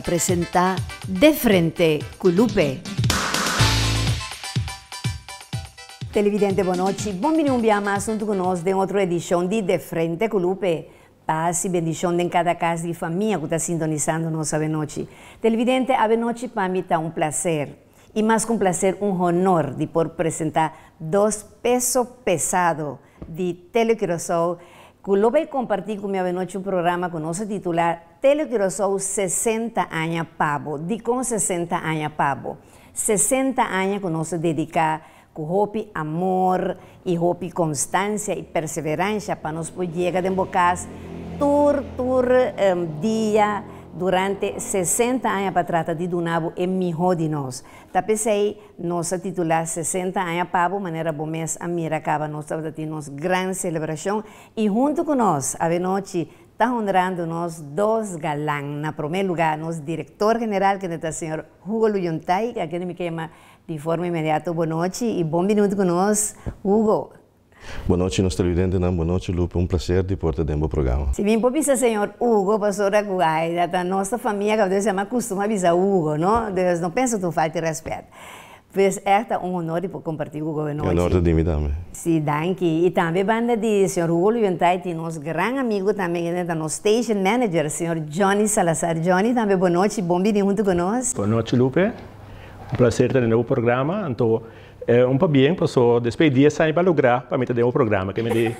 presenta De Frente Culupe. Televidente, buenas noches, un vindo más um junto con nosotros de otra edición de De Frente Culupe. Paz y e bendición en em cada casa y familia que está sintonizando a noche, Televidente, a noche para mí está un um placer y e más que un um placer, un honor de por presentar dos pesos pesados de voy a compartir con mi noche un programa con nuestro titular Telegross aos 60 anos pavo, de com 60 anos pavo. 60 anos que nós dedicar com hope, amor e hope, constância e perseverança para nós poder chegar de bocar tur, tur um, dia durante 60 anos para tratar de Dunabo é melhor de nós. Tá pensei, nossa titular 60 anos pavo, maneira bom mês a mira acaba nós estamos tendo uma grande celebração e junto com nós, a noite está honrando-nos dois galãs. Na primeira lugar, nosso diretor-general, que é o senhor Hugo Luyontai, que aqui me chama de forma imediata. Boa noite e bom minuto conosco, Hugo. Boa noite, nosso televidente. Boa noite, Lupe. Um prazer de porta dentro do programa. Se bem, por isso, senhor Hugo, pastor Guaida, da nossa família, que eu chama, costuma avisar Hugo, não? Deus não pensa que tu falta respeito. Pues é um honor compartilhar com o um Honor de me Sim, danke. E também banda de Sr. Hugo Lientaiti, nosso grande amigo também, é nosso station manager, Sr. Johnny Salazar. Johnny, também boa noite, bom vir junto conosco. Boa noite, Lupe. Um prazer ter o programa. Então, é eh, um pouco bem, passou despedir, sair para lugar para mim ter o programa que me dê.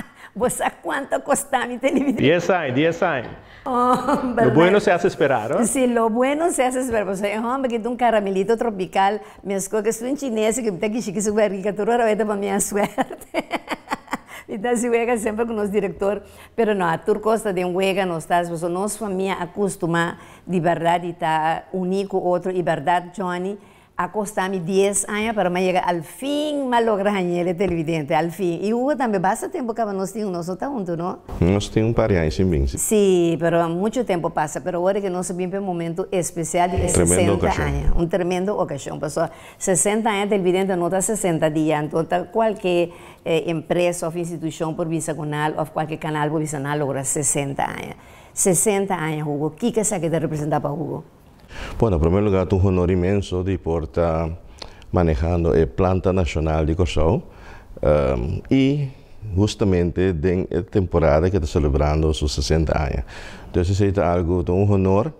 ¿Vos pues, a cuánto costaba mi televisión? 10 años, 10 años. lo bueno se hace esperar, ¿no? Sí, lo bueno se hace esperar. Pues, hombre, que un caramelito tropical, me escoge que estoy en chinés y que me tengo que rica, caricatura ahorita para mi suerte. y tal si huega siempre con los director, pero no, a costa de huega no estás, Nosotros não familia acostuma de verdad, estar está único otro y verdad, Johnny ha a mí 10 años para me llegar al fin me lograr el televidente, al fin. Y Hugo, también pasa tiempo que nos nosotros juntos, ¿no? Nos tenemos un par de años sin bien, sí. pero mucho tiempo pasa, pero ahora que nos vimos un momento especial de 60 años, un tremendo ocasión. Pasó pues, 60 años televidente, no está 60 días, entonces cualquier eh, empresa o institución por bisagonal o cualquier canal por logra 60 años. 60 años, Hugo. ¿Qué que te representa para Hugo? Bueno, en primer lugar, un honor inmenso de estar manejando la planta nacional de Kosovo um, y justamente en la temporada que está celebrando sus 60 años. Entonces, es algo, de un honor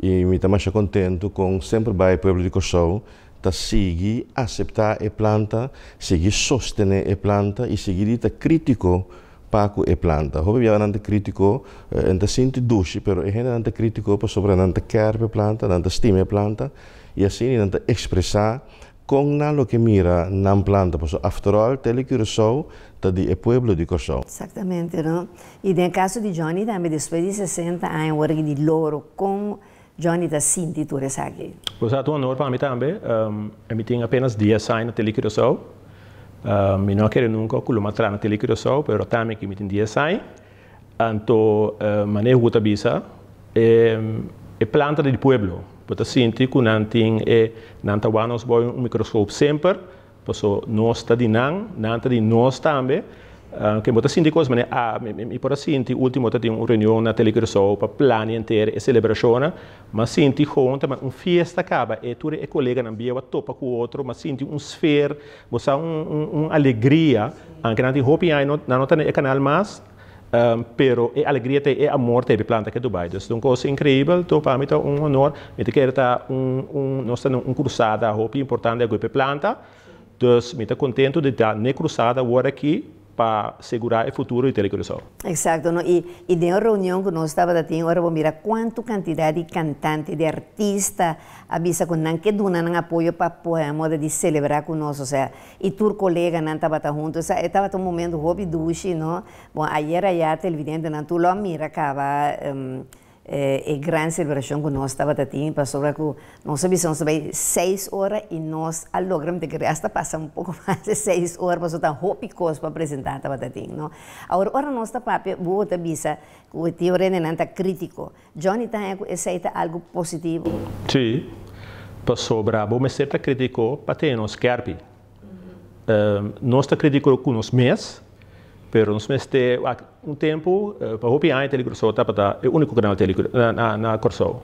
e me está mais contente com sempre vai o povo de Kosovo tá seguir aceitar a planta, seguir sostener a planta e seguir estar crítico paku e planta. Hobi biar nanti critico, eh, nanti sinti dusi, pero eh nanti critico per sopra nanti carpe planta, nanti stime planta, e assini nanti expressa con nalo che mira nan planta, posso after all tele che so di e pueblo di Kosovo. Esattamente, no? E nel caso di Johnny, anche me di 60 anni, vorrei di loro con Johnny da Sinti Turesaghi. Ho usato un'ora per me, ehm, e mi tengo appena 10 anni tele che so, Uh, ehm, minokere nunko kulo matran telikiro so pero tame ki mitin DSI anto uh, mane huta bisa e, ehm, e planta del pueblo pota sinti kunantin e nanta wanos boy un microscope sempre posso nosta dinan nanta di nostambe Eh, che molta sindicos mane a mi, mi por sinti ultimo tati un reunion na telegresso pa plani intere e celebrazione ma sinti conta ma un fiesta caba e tu e collega na bia topa cu outro ma sinti un sfer mosa un, un, un alegria anche na di hopi ai not, na nota e canal mas Um, ehm, pero é alegria te e amor te planta que Dubai é uma coisa incrível to para mim tá um honor me te quero um um nós tá um cruzada hopi importante que planta então me tá contento de estar na cruzada agora aqui para segurar o futuro de Telecuracao. Exato, não e y de una que nós estava tendo, agora vou mirar quanto quantidade de cantante, de artista, avisa com não que dona não apoio para a moda de celebrar com nós, ou seja, e tur colega não estava tá junto, seja, estava um momento hobby duche, não? Bom, ayer aí a televidente não tu lá mira acaba um, eh, é grande celebração que nós estava Passou pastora, que nossa missão vai seis horas e nós logramos de que hasta passar um pouco mais de seis horas, pastor, tá roupicoso para apresentar, estava tendo, não? Agora, ora nós está papi, boa tá bisa, o tio Renan está crítico. Johnny está aceita algo positivo. Sim, passou brabo, mas certa crítico, para ter nos carpi. Nós está crítico com nos meses, pero nos meste um tempo uh, eh, para hopi ai telecurso tá para o único canal telecurso eh, na na curso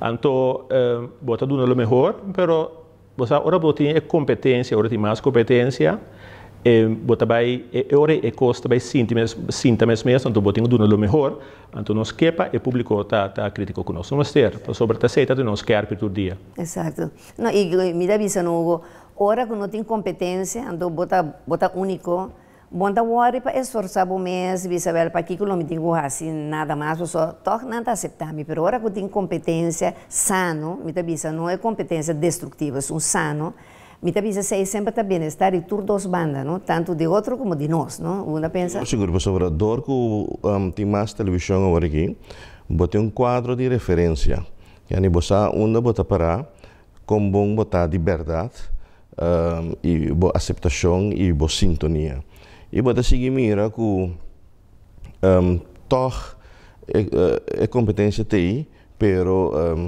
então uh, eh, bota do melhor pero você ora você tem competência ora tem mais competência e bota vai e ora e costa vai sintomas sintomas mesmo então bota tudo lo melhor então nos quepa e público tá tá crítico conosco mestre, ser sobre a seita de nos quer por dia exato não e me dá visão Hugo ora que não tem competência então bota bota único Bonda wari pa esforçavo mes, Isabel, pa kiko não me digo assim nada mais, eu só toque nada aceitar me, pero ora que tenho competência sano, me tabisa não é competência destrutiva, é um sano, me tabisa sei sempre tá bem estar e tur dos bandas, não? Tanto de outro como de nós, não? Uma pensa. Seguro, professor, a dor que um, tem mais televisão agora aqui, botei um quadro de referência, que a onde onda bota para como bom botar de verdade, um, e boa aceitação e boa sintonia ibadah sigimira ku um, ehm, toh é, é competência TI, pero um, ehm,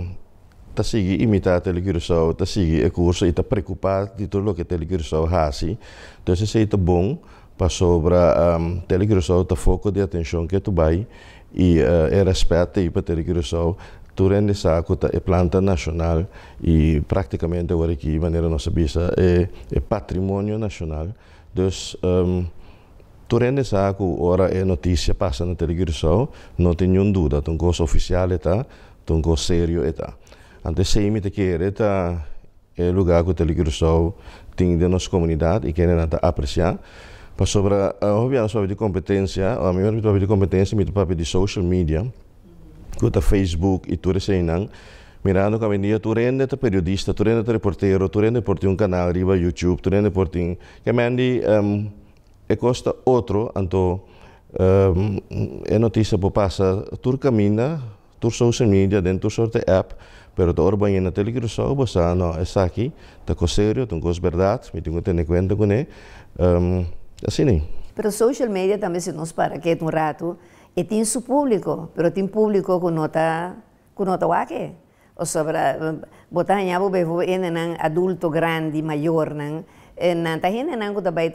ta sigi imita telecurso, ta sigi curso e ehm, ta preocupa de tudo o que telecurso hasi. Então se é tá bom para sobre um, o foco de atenção que tu vai e uh, é respeito e para telecurso tu rende saco ta é planta nacional e praticamente agora aqui maneira nossa bisa é, é patrimônio nacional. Então um, Turene saku ora é notícia passa na televisão, não tem nenhuma dúvida, tem coisa oficial está, tem coisa sério está. Ante seimi te quer está é lugar que a televisão tem de nossa comunidade e querem nada apreciar. Mas sobre eh, a obviamente sobre de competência, a minha sobre de competência me topa de social media, que Facebook e tudo isso aí não. Mirando kami dia turende te periodista, turende te reportero, turende porti um canal riba YouTube, turende porti, kami andi um, e costa outro, então, um, ehm, é notícia que passa, tur caminha, tur social media, dentro sorte app, pero to orban na telegrusó, basta no, está aqui, tá com sério, tá com verdade, me tenho que ter conta com ele, um, assim nem. Pero social media também se nos para que um rato, e tem seu público, pero tem público que não tá, que não tá o sobra, botar em abo bevo, adulto grande, maior, não, Nanta gente não também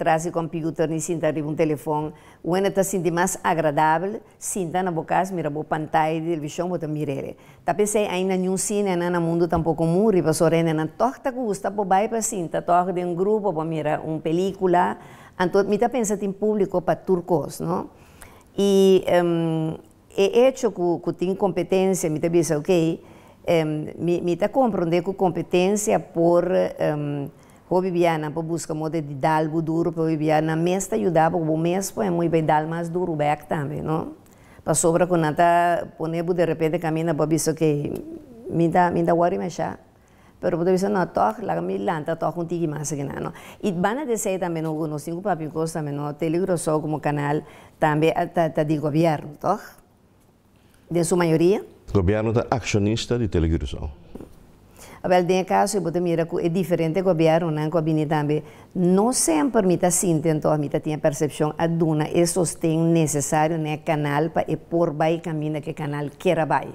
ni sinta um telefone. O más sinti más agradable, sinta na mira pantalla de televisão, mirere. ta ainda nenhum cine mundo muri, na gusta, para sinta, de un grupo, para pues mira película. anto yo público para turcos, não? Em, e hecho que competencia, ok, me, em, por... Em, Pobibiana, po busca mode de dal bu duro, pobibiana, mês te ayuda, po bu mês é muito dal mas duro, back tambe, no? Pa sobra ata nata, bu de repente camina, po biso que me dá, me dá worry mexer. Pero po biso, não toca, lá mi lanta, toca un tigre mais que não. E van a dizer também alguns cinco papicos também, não? Telegrosso como canal ta, ta di gobierno, toca? De su mayoría. Gobierno accionista está acionista de telegrosso. Abel, en este caso, yo mira, es diferente con que Gabinete también. No siempre me siente, entonces, me tiene percepción aduna, es sostén necesario en el canal para ir por vai camino que canal quiera vai.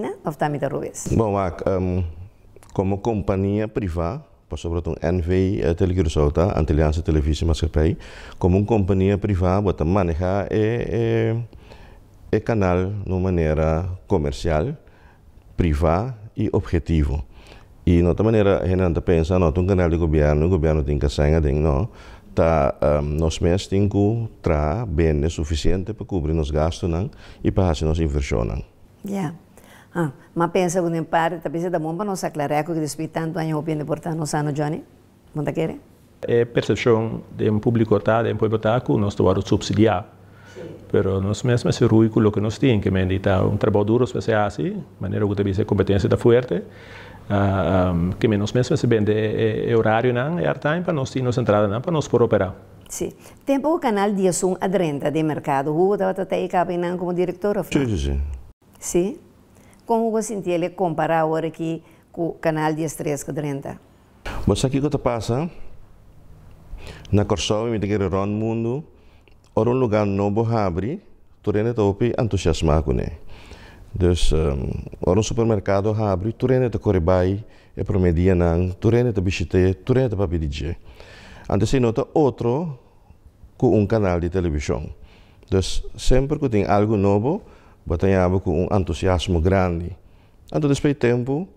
no? o también te rubes? Bueno, em, como compañía privada, por sobre todo NV eh, Telecursoota, Televisión Televisiemaatschappij, como una compañía privada, wat maneja eh, eh, el canal de manera comercial, privada, e objetivo. E de outra maneira, a gente pensa, não, tá tem um canal de governo, o governo tem que sair, tem, não, tá, um, nós mesmos temos que trazer bem suficiente para cobrir os gastos não, e para fazer nossa inversão. Não. Yeah. Ah, mas pensa que o par, talvez é da bomba, não se aclarar que respeitando a minha opinião importante nos anos, Johnny? Não está querendo? A é percepção de um público, tá, de um povo, tá, que nós temos que subsidiar Pero nós mesmos é o que nós temos, que é dita um trabalho duro você se assim, de maneira que te dice competência está forte, uh, ah, um, ah, que nós mesmos se vende é, eh, é eh, horário, não, é time para nós termos entrada, não, para nós por operar. Sim. Sí. Tempo o canal 11 a 30 de mercado, o Hugo estava até aí como diretor? Sim, sim, sim. Sim? Como você sentiu ele comparar agora aqui com o canal 13 a 30? Mas aqui que te passa, na Corsó, me tenho que ir mundo, orang lugar nobo habri, turene topi antusiasma aku ne. Dus um, ehm, orang supermercado habri, turene to corebai, e promedia nang, turene to bisite, turene to papidige. Antes se nota outro ku un canal de televisão. Dus sempre que tem algo novo, batalhava ku un entusiasmo grande. Anto desse tempo,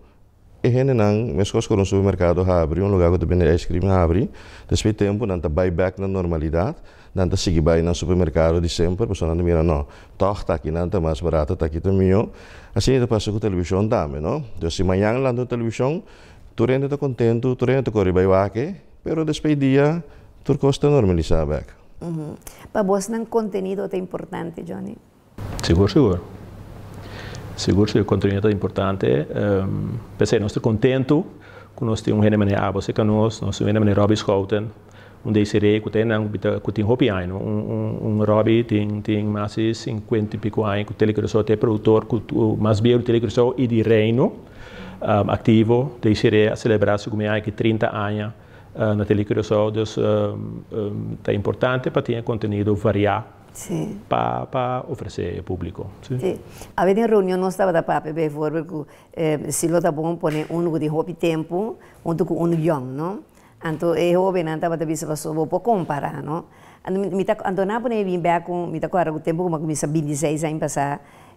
ehen nang meskos ko supermercado habri, um lugar que também é crime habri, desse tempo nanta back na normalidade, nanta sigibai na supermercado de sempre, pessoa nanta mira, no toch tá aqui nanta mais barato, tá aqui também, assim eu passo com televisão dame, não? Então se manhã lá na televisão, tu rende tá contento, tu rende tá corribai waque, pero después dia, tu costa normalizar back. Uhum. Para você não contenido é importante, Johnny? Seguro, seguro. Seguro, seguro, contenido é importante. Um, pensei, nós estamos contento, que nós um renome a você que nós, nós temos um renome Robbie Schouten, onde serei que tem não que tem hobby um um hobby tem tem mais de 50 e pico anos que telecruzou tem produtor mais bem telecruzou e de reino um, ehm, ativo de serei a celebrar se como é que 30 anos uh, eh, na telecruzou dos um, um, é importante para ter conteúdo variado Sì. Pa, pa offrire al pubblico. Sì. sì. A in riunione non stava da pape per favore, perché eh, se lo da buon pone un luogo tipo di hobby tempo, un luogo tipo, un young, no? anto eh hobe bata bisa no mita anto na mita ko mi tempo como misa 26 años,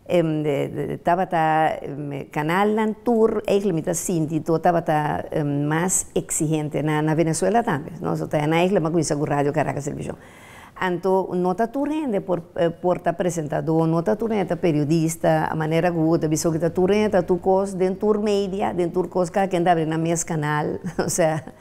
em de tabata em, canal nan tour e mita sinti to tabata em, más exigente na na Venezuela también, no so ta na radio Caracas Anto nota tu de por eh, porta presentado, nota periodista, a manera aguda, biso que tu tu cos tour media, tour cos que andava na es canal, o sea,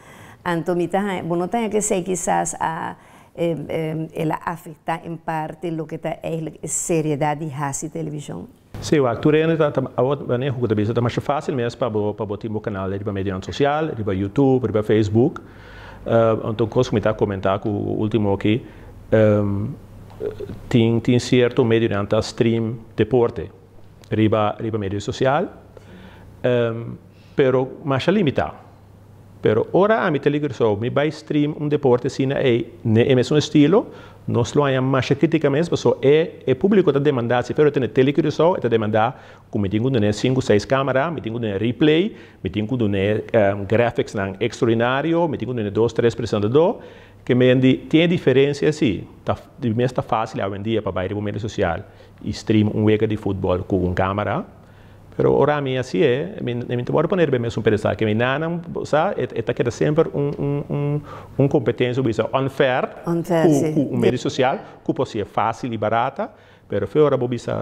Antomitas, vos eh, notas que sé quizás a, eh, eh, ela afecta en parte lo que está la seriedad de hace televisión. Sim, o actor ainda está a outra maneira que também está mais fácil mesmo para para social, para YouTube, di Facebook. Uh, eh, então, coisa que me está a comentar com o último aqui, um, ehm, certo meio de stream deporte, di media mídia social, um, ehm, pero mais limitado. Pero ahora a mi telegrisó, mi by stream un deporte sin e ne emesso un estilo, nos lo hayam más críticamente, pero e, e público te demanda, si pero tiene telegrisó, te demanda, como tengo una 5 6 cámara, me tengo una replay, me tengo una um, graphics nan extraordinario, me tengo una 2 3 presentador, que me andi, tiene diferencia sí, tá, de mesta fácil hoy en día para ir a medio social, e stream un wega de fútbol con cámara, Pero ahora a mí así es, me, me voy a poner en un pedestal, que mi nana, ¿sabes? Esta queda siempre un, un, un, un competencia, unfair, unfair u, sí. un medio social, que puede ser fácil y barata, pero ahora voy a decir,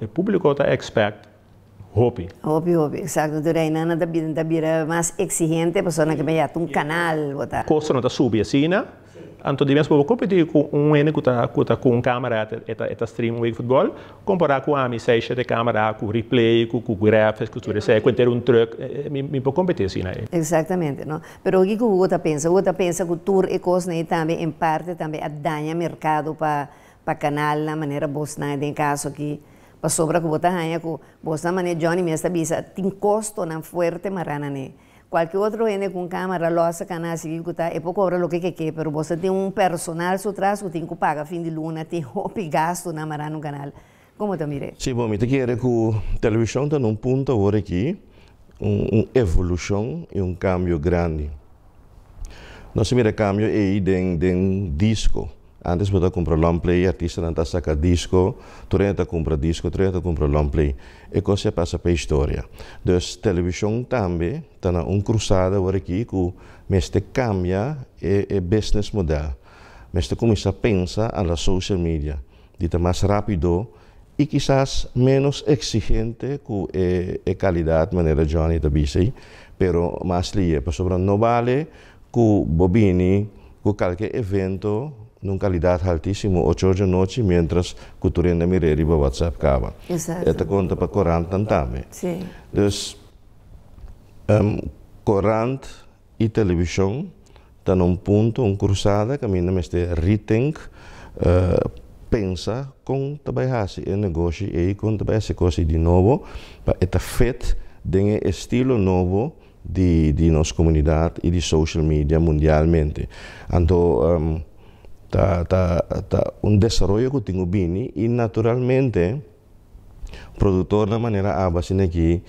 el público está expect Hobby. Hobby, hobby, exacto. Tú eres nana, también, también más exigente, persona pues, que me lleva un canal. Cosa no te sube, así, ¿no? Antodivens povo competir com um N com um câmera eta streaming stream week futebol, comparar com a minha seixa de câmera, com replay, com gráficos com tudo isso, com ter um truque, mi mi competir assim, Exatamente, não. Pero o que o outra pensa, o outra pensa que o tour e coisa né também em parte também adanha mercado para para canal na maneira boa, em caso que para sobra que botar ranha com boa maneira Johnny me está bisa, tem custo na forte marana né. Qualquer outro vem com câmera, lo hace canal, tá. É pouco ahora o que que, quer, pero você tem um personal su você tem que paga fim de luna, tem hobby gasto na mará no canal. Como te mire. Sim, bom, eu quero que a televisão está num ponto agora aqui, uma um evolução e um cambio grande. Nós mira cambio aí de, de um disco. Antes bota comprar long play, artista não está sacar disco, tu tá a compra disco, tu renta tá compra long play. E coisa passa para a história. a televisão também está na um cruzada agora aqui que mestre cambia e, o business model. Mestre começa a pensar na social media, dita mais rápido e quizás menos exigente com a qualidade, maneira Johnny está busy, pero mais livre. para sobre não vale com bobini, com qualquer evento num qualidade altíssima, 8 horas da noite, mientras riende-me rei para WhatsApp cava. Exato. Esta conta para 40 também. Sim. Então, um, 40 e televisão estão num ponto, uma cruzada, que a mim não me rethink, uh, pensa com trabalhar e negócio e com trabalhar se coisa de novo, para esta feito de um estilo novo, de, de nossa comunidade e de social media mundialmente. Então, um, tá, tá, tá um desenvolvimento que tem o Bini e naturalmente o produtor na maneira abasine aqui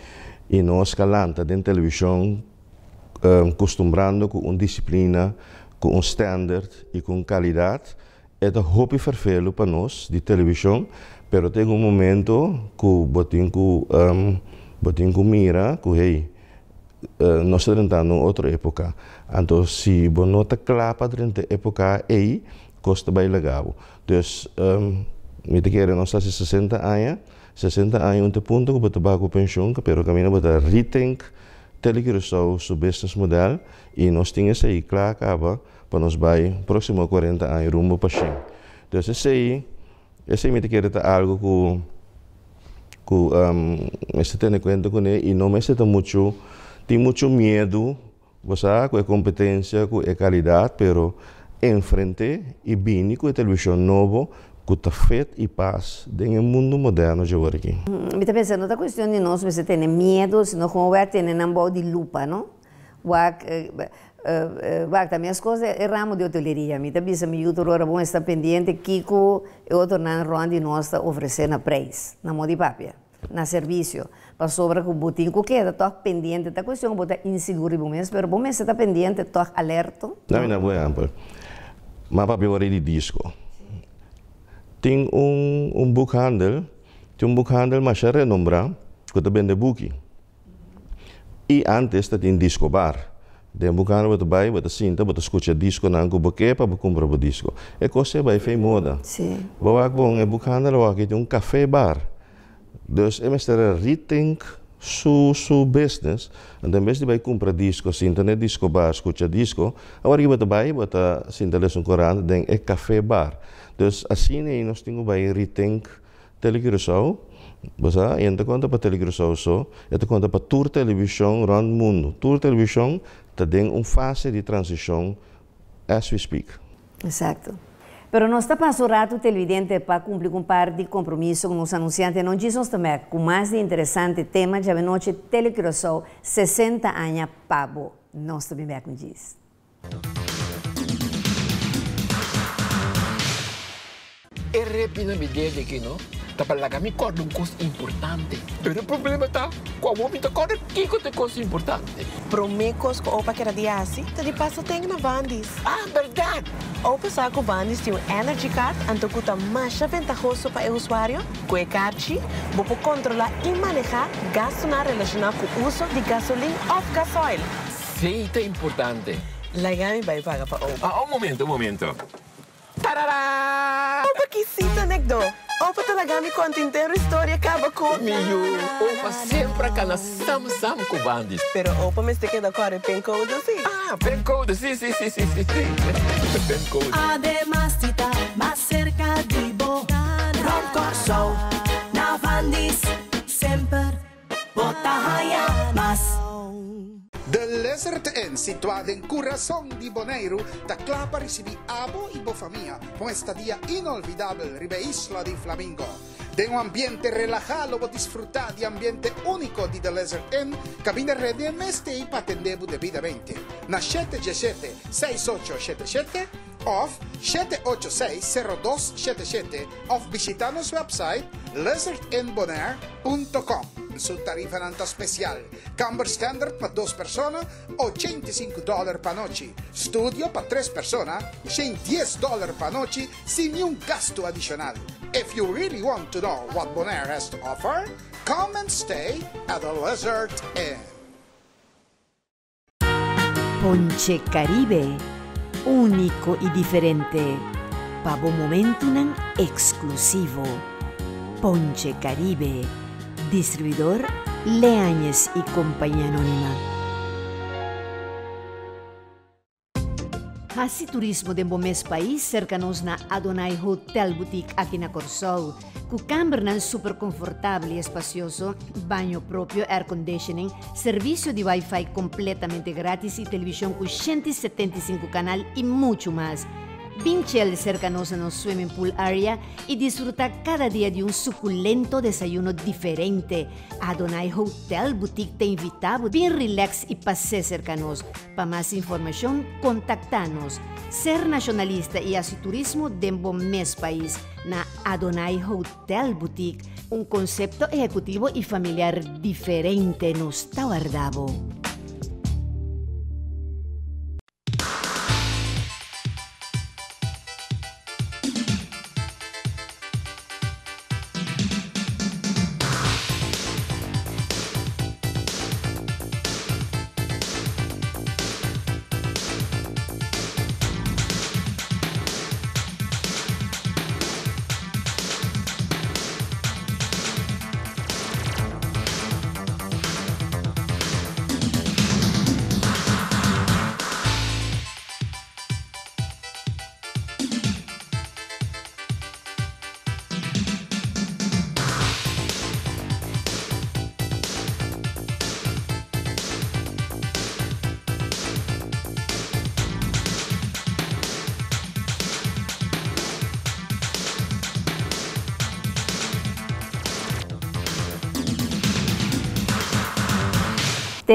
e nós escalanta dentro da televisão eh, um, com uma disciplina, com um standard e com qualidade é da roupa vervelo para nós de televisão, pero tem um momento que botin com um, mira, que hey, uh, eh, nós estamos outra época. Então, se você não está para a época, aí, kosten bij Legabo. Dus um, ehm, met de keren nog 60 jaar, 60 jaar om te punten, op de bakken pensioen, maar kami na bota que telikiro o seu business model e nós temos essa aí claro acaba para nós vai próximo 40 anos rumo para China. Então esse aí esse me quer tá algo que que um, esse tem conta com ele e não me está muito tenho muito medo, você com a competência, com a qualidade, mas, Enfrente e com a televisão novo a fé e paz de um mundo moderno de hoje. Me está pensando da questão de nós, você tem medo, se não como ver, tem um de lupa, não? Vai, vai também as coisas, é ramo de hotelaria. Me está pensando, me outro hora bom está pendente, Kiko, eu tornando Ruanda e nós está oferecer a preço, na mão de papia, na serviço. pa sobra ku butin ku queda toh pendiente ta questión bota inseguri bumes pero bumes ta pendiente toh alerto na mina bu exemplo ma pa piore di disco ting un un boekhandel ting boekhandel ma share nombra ku te bende buki i antes ta in disco bar Den bukan wat bai wat sinta wat escucha disco na angu bokepa bu compra bu disco. E cose bai fei moda. Sì. Bo ak bon e bukan la wa un caffè bar. Dus immers er een rethink su, su business. En dan best bij compra disco, internet disco bar, escucha disco. En waar je wat bij, wat eh, sinteles een koran, denk ik café bar. Dus als je in ons tingo bij rethink telegrusau, Basta, yan ta konta pa telegrusau só, yan ta konta pa tour television round mundo. Tour televisão ta deng um fase de transição as we speak. exato Pero não está passurado rato televidente para cumprir um par de compromissos com os anunciantes. Não diz nos também com mais de interessante tema de noite telecrosou 60 anos pavo. nós está bem com diz. É repina bidê aqui, não? trabalhar me corda um coisa importante. Mas o problema está com o homem da corda, que é coisa importante. Para mim, coisa que opa que era de assim, tá de passo tem na Vandis. Ah, verdade! O pessoal a bandis tem um Energy Card, então custa mais vantajoso para o usuário. Com o card, você controlar e manejar gasto na relacionado com o uso de gasolina ou gasóleo. Sim, é importante. La gami vai pagar para Opa. Ah, um momento, um momento. Tarará! Opa, que cita anecdó! Opa, me conta inteira história acaba com... Miu, opa, sempre cana sam sam com bandis. Pero opa, me te queda agora pen code, sim. Ah, pen code, sim, sim, sim, sim, sim, sim. Pen code. Además, cita, mais cerca de boa, Roncor show, na bandis, sempre. Bota raia, mas... Inn, situada en Corazón de Boneiro, clapa recibí amo y bofamía con estadía inolvidable ribe Isla de Flamingo. De un ambiente relajado, disfrutar de ambiente único de The Desert Inn, cabina de este y patendebo debidamente. Na 7 6877 of 786-0277 of visitanos website ...lizardinbonair.com... su tarifa nanta especial. Camber Standard para dos personas, 85 dólares para noche. Studio para tres personas, 110 dólares para noche sin ningún gasto adicional. If you really want to know what Bonaire has to offer, come and stay at the Lizard Inn. Ponche Caribe Único y diferente. Pavo Momentunan exclusivo. Ponche Caribe. Distribuidor leañez y Compañía Anónima. Así turismo de Bomés País cercanos a Adonai Hotel Boutique aquí en Corsol. Cucamberland súper confortable y espacioso, baño propio, air conditioning, servicio de Wi-Fi completamente gratis y televisión con canal y mucho más pinche al cercanos en swimming pool area y disfruta cada día de un suculento desayuno diferente. Adonai Hotel Boutique te invita a Bien relax y pase cercanos. Para más información, contactanos. Ser nacionalista y así turismo de mes país na Adonai Hotel Boutique, un concepto ejecutivo y familiar diferente nos está guardando.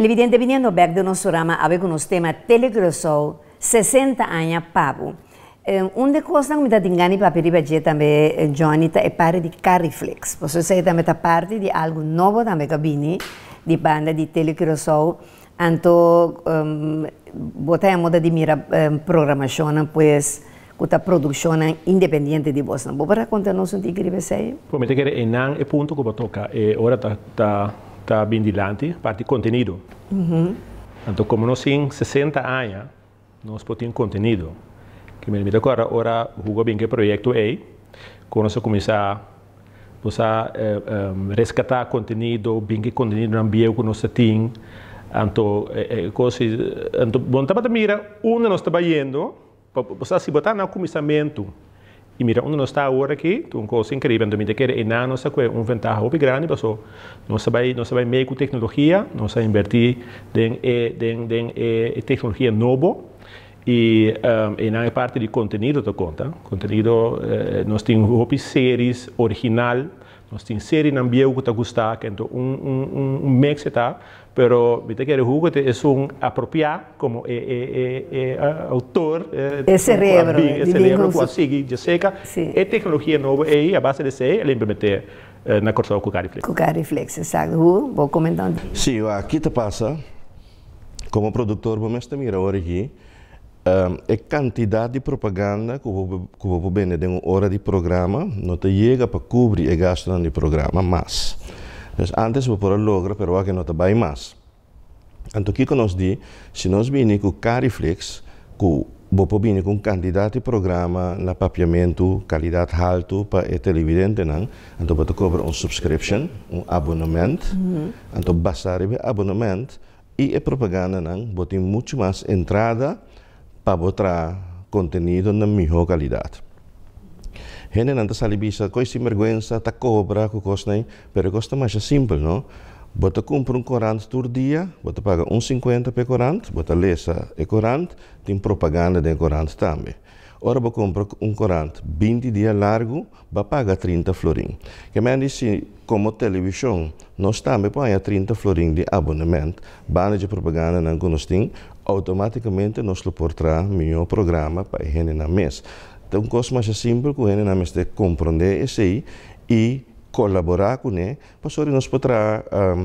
Telebiden Deviniendo Back de Nosorama ave con tema Telegrosou 60 anni pavu. Eh, Unde costa come da tingani papiri bagge tambe eh, Johnny e pare di Cariflex. Posso sei tambe ta parte di algo nuovo tambe cabini di banda di Telegrosou anto um, botei a moda di mira um, programmazione pues questa produzione indipendente di Bosnia. Vuoi raccontarci un po' di che sei? Puoi mettere che è un punto che tocca e eh, ora sta está vigilante parte contenido. Uhum. Então, como nós temos 60 anos, nós podemos um conteúdo Que me lembro agora, agora, jogo bem que projeto é, quando você começar a eh, eh, resgatar conteúdo, bem que conteúdo no ambiente que nós tem então, eh, coisas, então, bom, também mira, onde nós estamos indo, para, para, para, para, para, para, e mira onde nós está agora aqui, uma coisa incrível, então me quer enano, essa é uma vantagem muito grande, passou. Nós vai, nós vai meio com tecnologia, nós vai invertir em, em, em, em tecnologia nova, e um, e parte de conteúdo da conta, conteúdo, eh, nós temos hobby séries original, nós temos série na ambiente que está gostar, então um, um, um, um mês está pero viste que el juguete es un apropiar como eh, eh, eh, eh autor. esse eh, cerebro. esse cerebro, así, já seca. que es tecnología nueva y a base de ele el implementar na corção com o Cariflex. Com o Cariflex, exato. Vou comentando. Sim, sí, aqui te passa, como produtor, mas também agora aqui, um, é quantidade de propaganda que eu vou vender de uma hora de programa não te chega para cobrir e gastar no programa, mas... Entonces, antes pôr el logro, pero ahora que no mais. Então, más. Entonces, nós nos di? Si nos viene con Cariflex, con Bopo viene con candidato programa na papiamento, qualidade alto para a televidente, não? Então, para cobrar um subscription, um abonamento. Mm -hmm. Então, basar o abonamento e a propaganda, não? Botem muito mais entrada para botar conteúdo na melhor qualidade gente nanta salibisa, Coisa si vergüenza, ta cobra, cucos nain, pero costa más simple, no? Bota compra um corante por dia, bota paga 1,50 pe corante, bota lesa e corante, tem propaganda de corante também. Ora, bota compra um corante 20 dias largo, bota paga 30 florim. Que me disse, como televisão, nós também põe 30 florim de abonamento, banda de propaganda não que automaticamente nós lhe portará melhor programa para a gente na então, coisa mais simples que ele não tem compreender isso aí e colaborar com ele. Pastor, nós podemos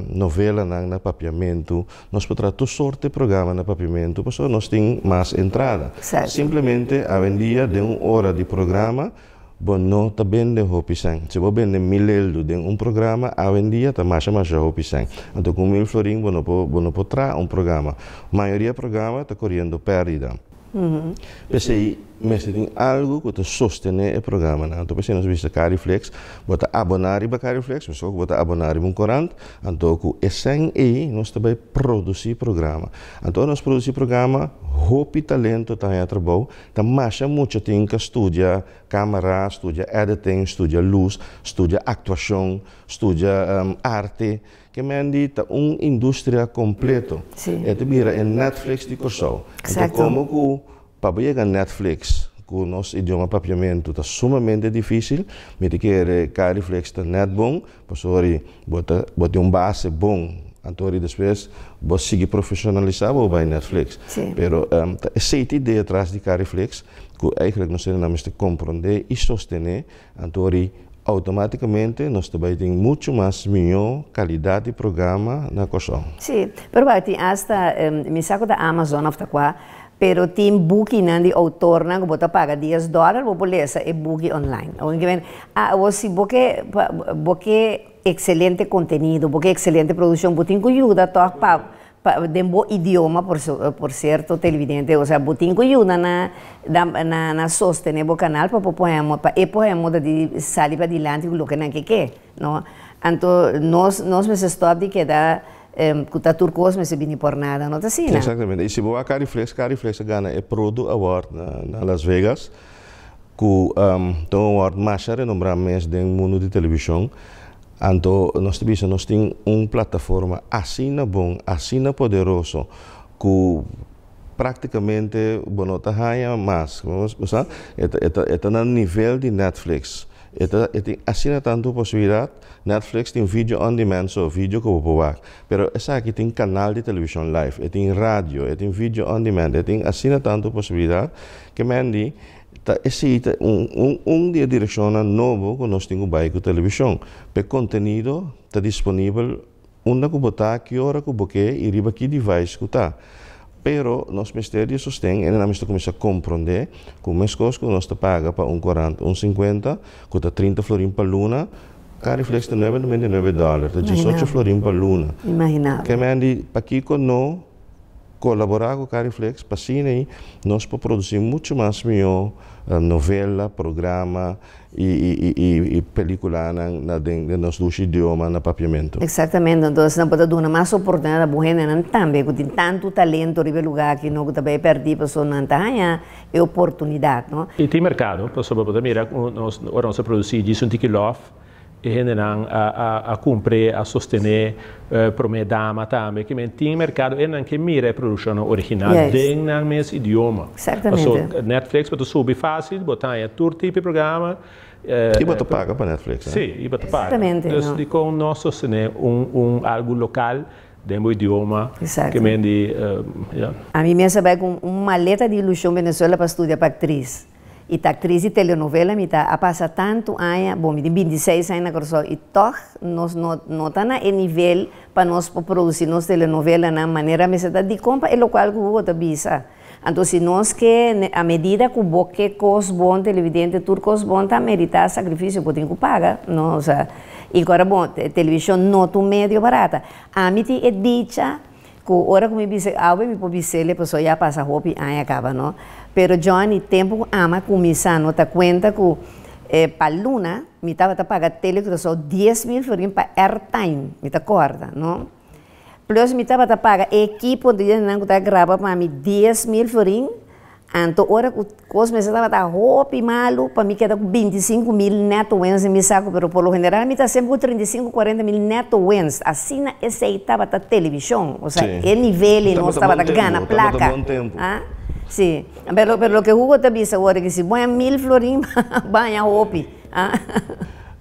um, novela na, na papiamento, nós podemos toda sorte de programa na papiamento, pastor, nós temos mais entrada. Certo. Simplesmente, a vendia de uma hora de programa, bom, não está vendo hopisang. Se você vende mil euros de um programa, a vendia está mais mais hopisang. Então, com mil florim, você não pode, você um programa. A maioria do programa está correndo perda. Mm uhum. -hmm. Pensei, mestre, tem algo que te sostener é o programa, né? então, não Então pensei, nós viste Cariflex, bota abonar e Cariflex, pessoal que bota abonar e um corante, então com esse e nós também produzir programa. Então nós produzir programa, hope talento também é trabalho, então é muito tem que estudar câmera, estudar editing, estudar luz, estudar atuação, estudar um, arte, que me mendita um indústria completo. Sim. E eh, mira em Netflix de Kosovo. Então como que para chegar Netflix com o idioma papiamento está sumamente difícil, me requer que a reflexo está net bom, passori bota bota um base bom Antori depois vou seguir profissionalizar vou vai Netflix. Sim. Pero um, essa ideia atrás de Cariflex, que é que nós temos que compreender e sostener Antori automaticamente nós também tem muito mais melhor qualidade de programa na coção. Sim, pero vai, tem esta me saco da Amazon, afta qua, pero tem buki nandi né, autor na que bota paga 10 dólares, vou poder essa e é buki online. Ou que ah, você boque, boque excelente conteúdo, boque excelente produção, botinho ajuda, toque para dembo idioma, por, por certo, televidente, o sea, butin ko yuna na, na, na, na sostene bo canal pa poemo, pa, e poemo da di sali pa dilanti quello che neanche che, no? Anto, nos, nos me se stop che da, um, kuta turcos me se bini por nada, no? Tasina. Exactamente, e se a cari flex, cari flex gana e prodo award na, na Las Vegas, ku um, to award masha renombrar mes den mundo de televisão, então, nós temos, nós temos uma plataforma assim na bom, assim na poderoso, que praticamente não está mas, é Está no nível de Netflix. é é assim na tanto possibilidade. Netflix tem vídeo on demand, só vídeo que eu vou ver. mas essa aqui tem canal de televisão live, tem rádio, tem vídeo on demand, tem assim na tanto possibilidade que mendi त यसै un, onde direciona novo conosco o bairro televisão pe contenido está disponível onde que botar que hora que boquei e riba que vai Però il nostro mestiere sostiene e abbiamo começa a comprendere come o mês que nós paga para um 40, um 50, que está 30 florim para luna, cá reflexo 99 dólares, 18 florim para luna. Imaginável. Que me andi, para que não colaborar com o Cariflex, passinem, nós para produzir muito mais melhor eh, novela, programa e, e, e, e película na, na, na, nos dois idiomas, no papiamento. Exatamente, então, não pode dar mais oportunidade para gente não também, porque tem tanto talento em lugar que não também perdi, pessoa não tem é oportunidade, não? E tem mercado, pessoa para mirar, nós, produzimos isso em Tikilof, renderanno a, a, a cumprir a sostenere eh, promedama também, que mentim mercado é não que mira a produção original yes. digna mesmo idioma. Certamente. So, eh, Netflix para tu subir fácil, botar em todo tipo de programa. Eh, e bota paga para Netflix, né? Sim, e bota paga. Exatamente. Então, de como nós sostener um, um algo local demo idioma Exato. que mende. Uh, yeah. A mim me sabe com uma maleta de ilusão Venezuela para estudar para atriz. Ita actriz e telenovela, me tá a passa tanto anos, bom, me 26 anos agora só, e nós não não tá na nível para nós produzir nós telenovela na maneira me se tá de compra, e o qual que vou bisa. Então, se nós que a medida que o que cos bom televidente turcos bom tá meritar sacrifício, pode que paga, nós. E agora bom, televisão não é um meio barata. A mim é dicha, que hora que me bise, ao me pobicele, pessoa já passa roupa e acaba, não? Pero yo en el tiempo ama con mi sano, te cuenta que eh, para luna, me estaba paga tele que son 10 mil florines para airtime, me te acuerdas, ¿no? Plus me estaba paga equipo de dinero que graba para mí 10 mil florines, anto hora ku os meses estaba ta hopi pa para mí queda 25 mil neto wens mi saco, pero por lo general me sempre siempre con 35, 40 mil neto assim así na ese estaba ta televisión, o sea, sí. el nivel no estaba ta gana, placa. bom tempo. Ah? Sí, pero, pero lo que Hugo te dice ahora que si voy a mil florín, vaya opi Ah.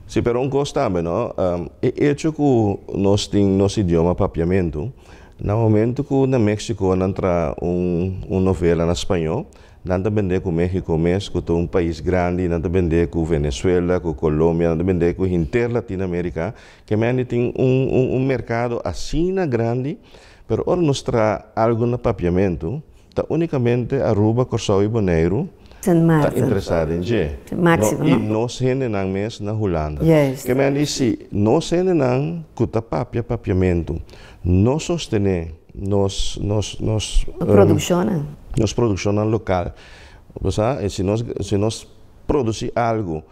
Sí, pero un costame, ¿no? Um, el hecho que nos tiene nuestro idioma papiamento, no momento que en México entra un, novela en español, nada vender com México, México é um país grande, nada vender com Venezuela, com Colômbia, nada vender com inteira Latinoamérica, que mesmo tem um, um, um mercado assim grande, mas agora nos traz algo no papiamento, está unicamente Aruba, Corsau e Boneiro está interessado em G. Máximo. No, e nós renenam mesmo na Holanda. Yes. Que me disse, nós renenam com papia papiamento. Nós sostenem, nós, nos nos Produciona. Um, nós produciona local. Ou seja, se nós, se nós produzir algo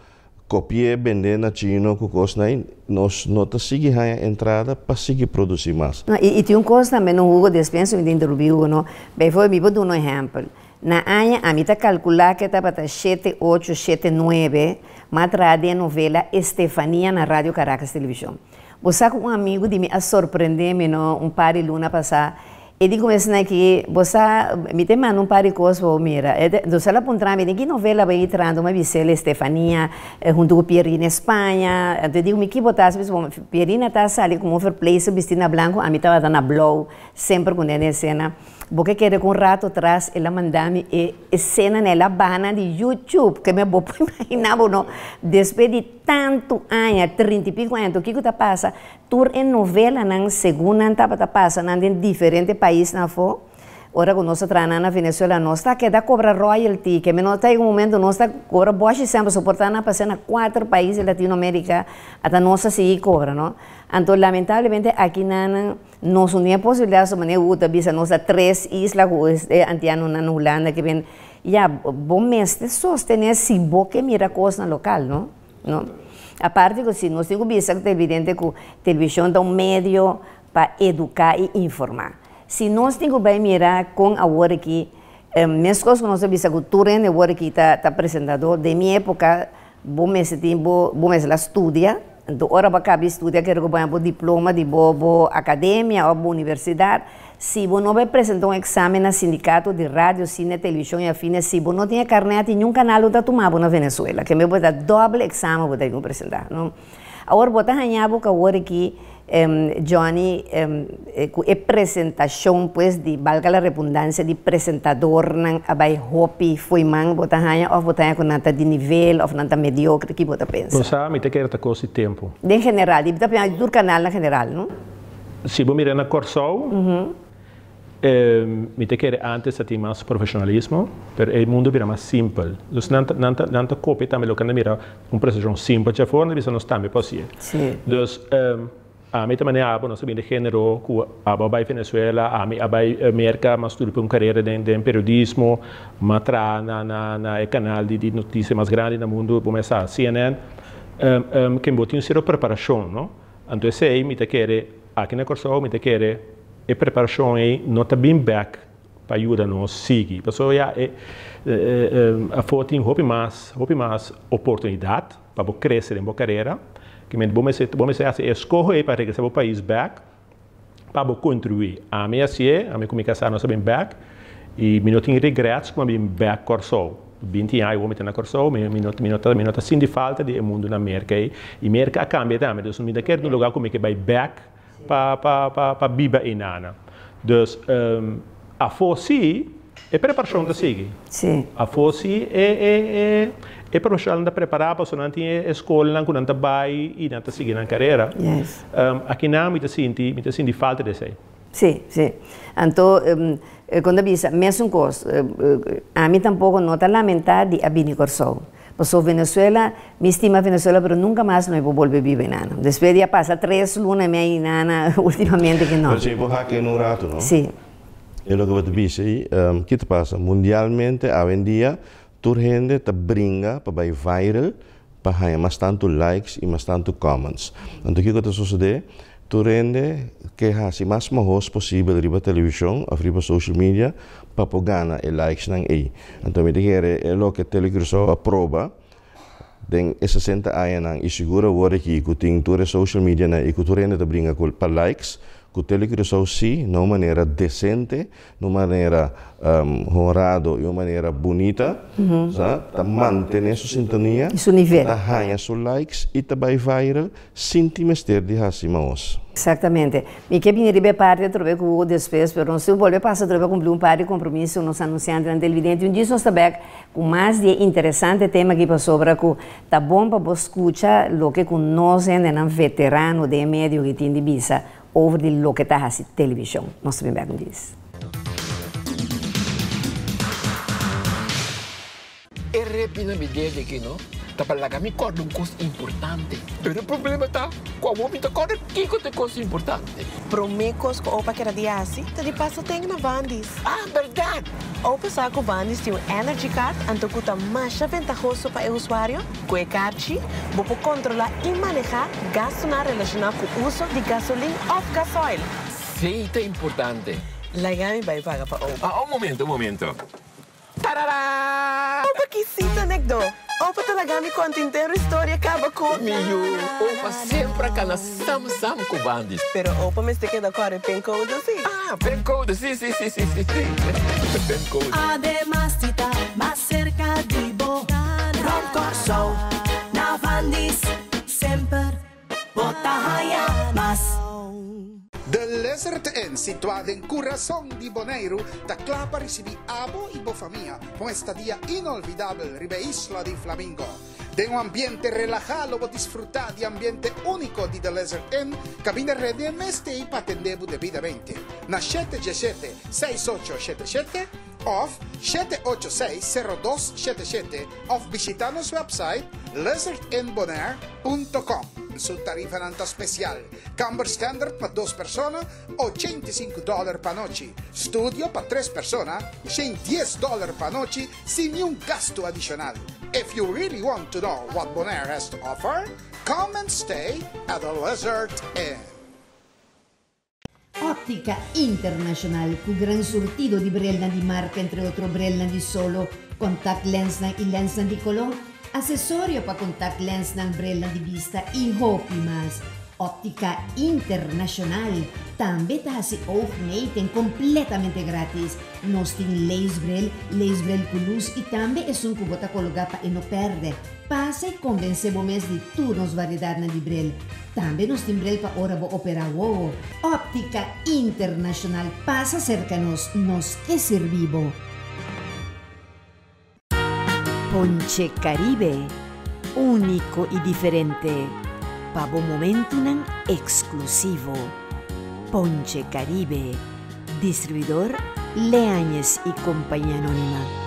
copie vende na China com coisa aí nós nota sigue a entrada para seguir produzir mais não, e, e tem um coisa também não Hugo dispensa me interrompiu não bem foi me botou um exemplo na anha a mita calcular que estava para 7, 8, 7, 9 mas a novela Estefania na Rádio Caracas Televisão você com um amigo de me a surpreender me não um par de luna passar digo Ele começa aqui, você me tem um par de coisas, mira, você lá apontar, me tem que novela bem entrando, uma Vicela Estefania, eh, junto com Pierina Espanha, eu digo, me que botasse, Pierina está ali com um overplace, vestindo branco, a mim estava dando a blow, sempre quando é na cena. Porque quero um rato atrás, ela mandou eh, escena en la bana de YouTube, que me imaginaba. imaginar, de tantos años, 30 y pico años, ¿qué que está Tú en novela, según segunda etapa en diferentes países. diferente país, Ahora con nuestra en Venezuela no está que da cobra royalty, que menos está un momento no está cobra boas soportar soportando passando a cuatro países de Latinoamérica, hasta no se cobra, ¿no? Entonces, lamentablemente, aquí nana não tinha posibilidades de manera visa bisa nuestras tres islas de Antiano na Holanda que ven ya vos mês de sostener sin vos que mira coisa local, ¿no? ¿No? Aparte que pues, si no tengo visa que evidente que televisión da un medio para educar y informar si nós tengo que mirar con ahora que eh, em, mis cosas no se visa cultura en ahora que está, presentado de mi época vos me sentí vos me la estudia do va para que estudia que recuperar por diploma de bobo academia o universidad universidade si você não vai presentó un exame na sindicato de radio cine, televisión y afines si no não tinha carnet ningún canal da tomava en Venezuela, que me a dar doble examen vou ter que apresentar. Não? Agora, que estar ganhando agora que eh, Johnny eh, è presentación, pues, de, valga la redundancia, di presentador, nan, abay hopi, fui man, botahanya, o botahanya con nata di nivel, o nata mediocre, que bota pensa. Non sa, mi te quer ta cosi tempo. generale, general, de bota pensa, dur canale in generale, no? Si, bo mirena corsol, uh -huh. eh, mi te quer antes ti mas professionalismo, per il mondo vira mas simple. Dus nanta, nanta, nanta copia, tamme lo canda mira, un precio simple, c'è forne, bisogna stare, poi sì. Sì. Dus, eh, amit ah, man är abo, så blir det genero ku abo ah, bai Venezuela, ami ah, abai eh, America, ma sviluppa un carriera del, del periodismo, ma tra na, na, na, i canali di notizie più grandi nel mondo, come boh, sa CNN, um, ehm, um, ehm, che botti un sero preparazione, no? Anto sei mi te chiede, a che ne corso mi te chiede, e preparazione non ta bin back pa aiuta no sigi, perciò ja e eh, eh, ehm, a forte in hopi mas, hopi mas opportunità, pa bo crescere in bo carriera, que vamos, vamos fazer escolher para regressar para o país back, para contribuir a minha ciência, a minha comunicação, nós sabemos back, e eu não tenho regresso quando bem back Corsol. 20 anos eu na Corsol, eu não de falta de mundo na América. E a América cambia também, então eu quero no lugar como é que vai back para para para Biba e Nana. Então, a fosi é preparação que sigue. Sim. A fosi é, é, é E para preparado, nda prepara pa so escuela con la a bai e nanta sigi carrera. Aquí no aqui na mi falta de sei. Sí, sí. Anto cuando quando me hace cos, costo, a mí tampoco nota lamentar di abini corsou. Pasó Venezuela, mi estima Venezuela, pero nunca más no volver a vivir nada. Después ya pasa tres lunas me hay nana últimamente que no. Pero si vos aquí en un rato, ¿no? Sí. Y lo que ehm, te dices, ¿qué te pasa? Mundialmente, hoy en día, turgende ta bringa pa para viral pa haya mas tanto likes i mas tanto comments. anto kiko ta está sucedendo? Turende que ha si mas mahos posible riba television of riba social media pa pogana e likes ng e. anto me dikere e lo que telecurso aproba den esa senta aya nang isigura wore ki ikuting ture social media na ikuturende ta bringa pa likes Cutelo cresceu sim, de uma maneira decente, de uma maneira um, ehm, honrada e de uma maneira bonita, uhum. sabe? Tá mantendo sua sintonia, seu nível, tá ganha seus likes e também viral, sinto mester de acima Exatamente. E que vinha de parte, eu trovei com o despes, mas não se eu volver passar, trovei com um par de compromisso, nos anunciando na televidente, um dia nós também com mais de interessante tema que passou para que tá bom para você escutar, o que com é um veterano de médio que tem de visa over de lo que tahasi televisão, nosso primeiro diz. É repina de aqui, não? tá para pagar me corda um custo importante. Pero o problema está com a homem corda, que que tem importante? Para mim, custo opa que era de assim, tá de passo tem na Bandis. Ah, verdade! ou pessoal o Bandis tem o Energy Card, então custa mais ventajoso para o usuário. Com o card, você controlar e manejar gasto relacionado com o uso de gasolina ou gasoil. Sim, é importante. La Gami vai pagar para o. Ah, um momento, um momento. Tarará! Opa, que cita anecdó! Opa, talagami conta inteira história acaba com... Miu, opa, sempre cá na Sam Sam Kubandis. Pero opa, me este queda agora pen code, sim. Ah, pen si sim, sim, sim, sim, sim. pen code. Además, tita, mais cerca de boa. Roncor show, na Vandis, sempre. Bota raia, mas... The Lizard Inn, situada en Corazón de Boneiro, Taclapa recibí abo y bofamía, con estadía inolvidable Ribe Isla de Flamingo. De un ambiente relajado, disfrutar de ambiente único de The Lizard Inn, cabina de este y patendebu debidamente. Na 777-6877 of 786-0277 of su website lizardinbonair.com su tarifa en special. Camber Standard para dos personas, 85 dólares per noche. Studio per 3 persone, 110 dólares per noche sin ningún gasto adicional. If you really want to know what Bonaire has to offer, come and stay at the Lizard Inn. Ottica International, più gran sortito di brella di marca, entre otro brella di solo, contact lens e lens di colore Accesorio para contact lens en brela de vista y Hopi Mas. Óptica Internacional. También te hace Naten completamente gratis. Nos tiene Leisbrel, Brel, Lace y también es un cubota colgar y no perder. Pasa y convence mes de nos variedad de Brel. También nos tiene Brel para ahora operar opera Óptica Internacional. Pasa cercanos, nos que servibo. Ponche Caribe, único y diferente. Pavo Momentunan exclusivo. Ponche Caribe, distribuidor Leáñez y Compañía Anónima.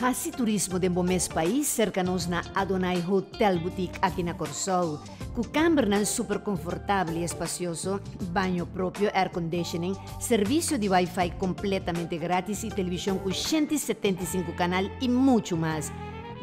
Raci Turismo de Mbomés País, cercanos a Adonai Hotel Boutique aquí en Corsol, con Cambernan super confortable y espacioso, baño propio, air conditioning, servicio de Wi-Fi completamente gratis y televisión con 175 canal y mucho más.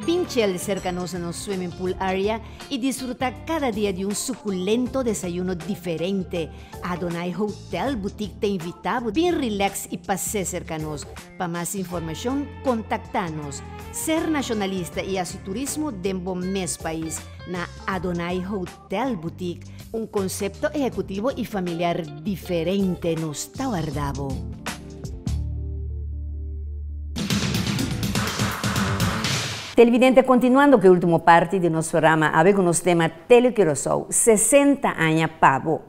Pinchel cercanos a los swimming pool area y disfruta cada día de un suculento desayuno diferente. Adonai Hotel Boutique te a Bien relax y pase cercanos. Para más información, contactanos. Ser nacionalista y hacer turismo de mes país. Na Adonai Hotel Boutique. Un concepto ejecutivo y familiar diferente nos está guardado. Televidente, continuando que último parte de nuestro programa a con los 60 años pavo.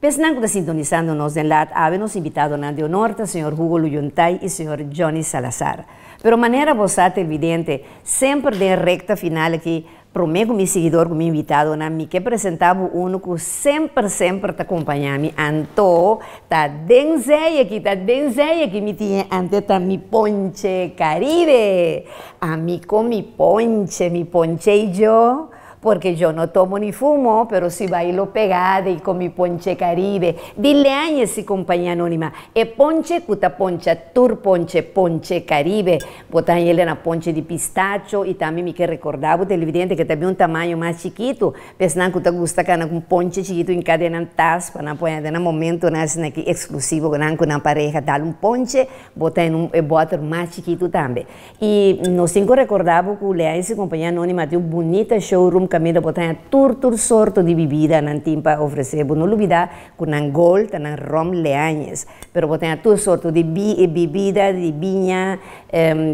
Pensando pues pues de sintonizándonos en lado habemos invitado a Nandio Norte, señor Hugo Luyuntay y señor Johnny Salazar. Pero manera vos, televidente, siempre de recta final aquí, prometo mi seguidor, mi invitado, na mi que apresentava um que sempre, sempre te acompanha mi. Anto, tá denzei aqui, tá Denzeia aqui, mi tinha ante tá mi ponche caribe. A mi comi mi ponche, mi ponche e eu. porque yo no tomo ni fumo, pero si bailo pegada y con mi ponche caribe. Dile añes y compañía anónima. E ponche cuta poncha, tur ponche, ponche caribe. Botan Elena ponche de pistacho y también me que recordaba televidente que también un tamaño más chiquito. Pesnan cuta gusta cana un ponche chiquito en para TAS, poner en un momento na aquí exclusivo con una pareja, Dale un ponche, en un water eh, más chiquito también. Y nos cinco recordaba que Lea y compañía anónima de un bonito showroom também da tanya tur-tur sorto de bebida nanti para oferecer no lugar com angol, tanan rom leanhes, pero dapat tur sorto de eh, bebida, de vinha,